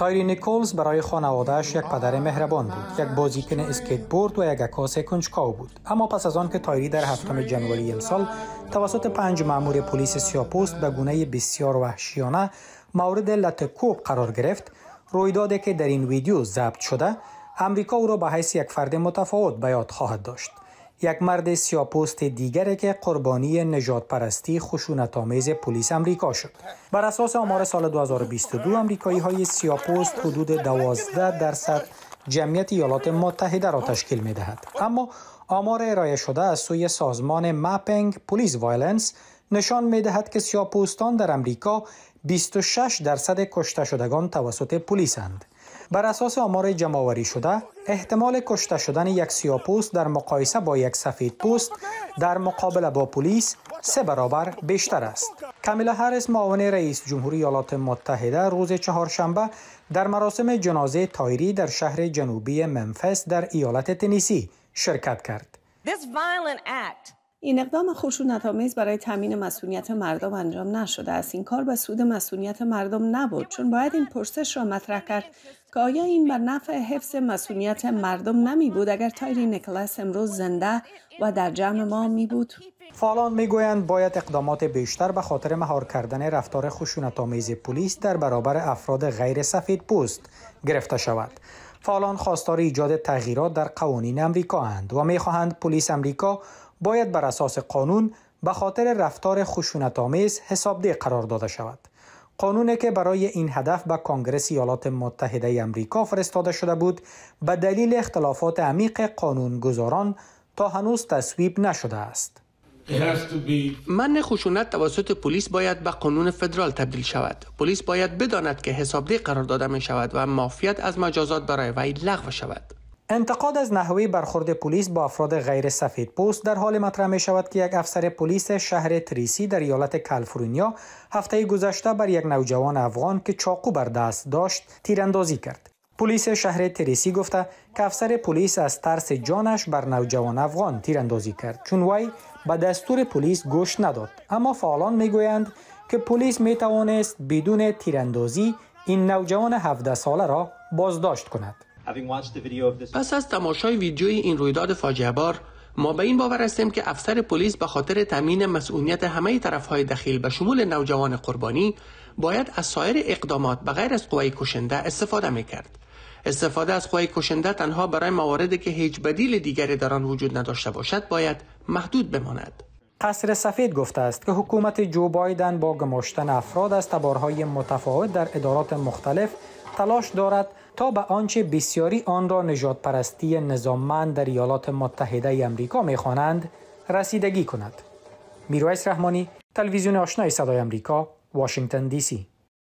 تایری نیکولز برای خانوادهش یک پدر مهربان بود یک بازیکن اسکیت بورد و یک عکاس کنجکاو بود اما پس از آن که تایری در هفتم جنوری امسال توسط پنج مامور پلیس سیاپوست به گونه بسیار وحشیانه مورد لتکوب قرار گرفت رویدادی که در این ویدیو ضبط شده امریکا او را به حیث یک فرد متفاوت به یاد خواهد داشت یک مرد سیاپوست دیگری که قربانی نجات پرستی خشونت آمیز پلیس امریکا شد. بر اساس آمار سال 2022 امریکایی های سیاپوست حدود 12 درصد جمعیت ایالات متحده را تشکیل می دهد. اما آمار ارائه شده از سوی سازمان مپنگ پلیس وایلنس نشان می دهد که سیاپوستان در امریکا 26 درصد کشته شدگان توسط پلیسند. بر اساس آمار جمعآوری شده احتمال کشته شدن یک سیاپوست در مقایسه با یک سفید پوست در مقابله با پلیس سه برابر بیشتر است کامیلا هرس معاون رئیس جمهوری ایالات متحده روز چهارشنبه در مراسم جنازه تایری در شهر جنوبی منفس در ایالت تنیسی شرکت کرد این اقدام آمیز برای تامین مسئولیت مردم انجام نشده است این کار به سود مسئولیت مردم نبود چون باید این پرسش را مطرح کرد که آیا این بر نفع حفظ مسئولیت مردم نمی بود اگر تایری نکلاس امروز زنده و در جمع ما می بود فعالان گویند باید اقدامات بیشتر به خاطر مهار کردن رفتار آمیز پلیس در برابر افراد غیر سفید پوست گرفته شود فعالان خواستار ایجاد تغییرات در قوانین امریکا اند و میخواهند پلیس امریکا باید بر اساس قانون به خاطر رفتار آمیز حسابده قرار داده شود. قانونی که برای این هدف به کنگرس ایالات متحده ای امریکا فرستاده شده بود به دلیل اختلافات عمیق قانونگذاران تا هنوز تصویب نشده است. من خشونت توسط پلیس باید به قانون فدرال تبدیل شود پلیس باید بداند که حسابده قرار داده می شود و معافیت از مجازات برای وی لغو شود انتقاد از نحوه برخورد پلیس با افراد غیر سفید پوست در حال مطرح می شود که یک افسر پلیس شهر تریسی در ایالت کالیفرنیا هفته گذشته بر یک نوجوان افغان که چاقو بر دست داشت تیراندازی کرد. پلیس شهر تریسی گفته که افسر پلیس از ترس جانش بر نوجوان افغان تیراندازی کرد چون وی به دستور پلیس گوش نداد اما فعالان میگویند که پلیس می توانست بدون تیراندازی این نوجوان 17 ساله را بازداشت کند. پس از تماشای ویدیوی این رویداد بار، ما به این باور هستیم که افسر پلیس به خاطر تامین مسئولیت همه های دخیل به شمول نوجوان قربانی باید از سایر اقدامات به غیر از قوای کشنده استفاده میکرد استفاده از قوای کشنده تنها برای مواردی که هیچ بدیل دیگری در آن وجود نداشته باشد باید محدود بماند قصر سفید گفته است که حکومت جو بایدن با گماشتن افراد از تبارهای متفاوت در ادارات مختلف تلاش دارد تا به آنچه بسیاری آن را نجات پرستی نظاممند در ایالات متحده امریکا می خوانند رسیدگی کند. میرویس رحمانی تلویزیون آشنای صدای امریکا واشنگتن دی سی